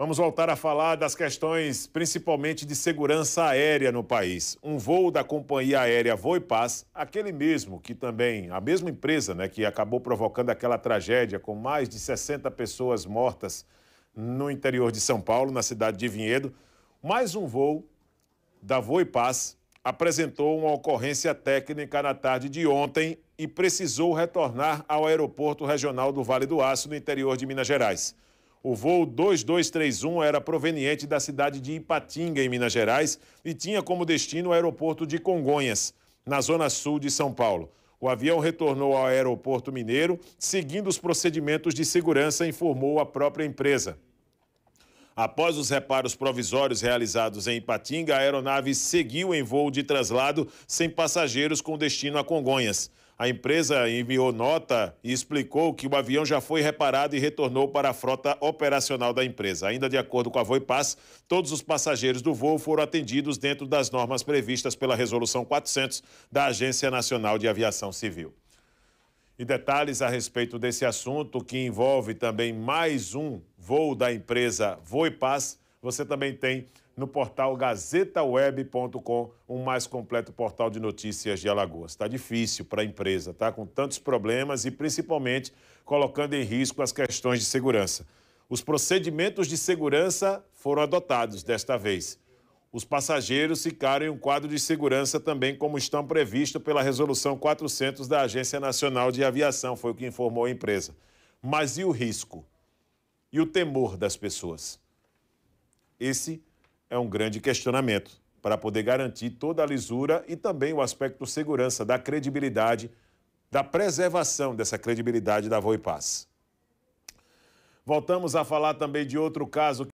Vamos voltar a falar das questões, principalmente de segurança aérea no país. Um voo da companhia aérea Voipaz, aquele mesmo que também, a mesma empresa, né, que acabou provocando aquela tragédia com mais de 60 pessoas mortas no interior de São Paulo, na cidade de Vinhedo, mais um voo da Voipaz apresentou uma ocorrência técnica na tarde de ontem e precisou retornar ao aeroporto regional do Vale do Aço, no interior de Minas Gerais. O voo 2231 era proveniente da cidade de Ipatinga, em Minas Gerais, e tinha como destino o aeroporto de Congonhas, na zona sul de São Paulo. O avião retornou ao aeroporto mineiro, seguindo os procedimentos de segurança, informou a própria empresa. Após os reparos provisórios realizados em Ipatinga, a aeronave seguiu em voo de traslado sem passageiros com destino a Congonhas. A empresa enviou nota e explicou que o avião já foi reparado e retornou para a frota operacional da empresa. Ainda de acordo com a Voipaz, todos os passageiros do voo foram atendidos dentro das normas previstas pela Resolução 400 da Agência Nacional de Aviação Civil. E detalhes a respeito desse assunto, que envolve também mais um voo da empresa Voipaz, você também tem no portal gazetaweb.com, o mais completo portal de notícias de Alagoas. Está difícil para a empresa, tá? Com tantos problemas e principalmente colocando em risco as questões de segurança. Os procedimentos de segurança foram adotados desta vez. Os passageiros ficaram em um quadro de segurança também, como estão previsto pela Resolução 400 da Agência Nacional de Aviação, foi o que informou a empresa. Mas e o risco? E o temor das pessoas? Esse é um grande questionamento para poder garantir toda a lisura e também o aspecto segurança da credibilidade, da preservação dessa credibilidade da Voipaz. Voltamos a falar também de outro caso.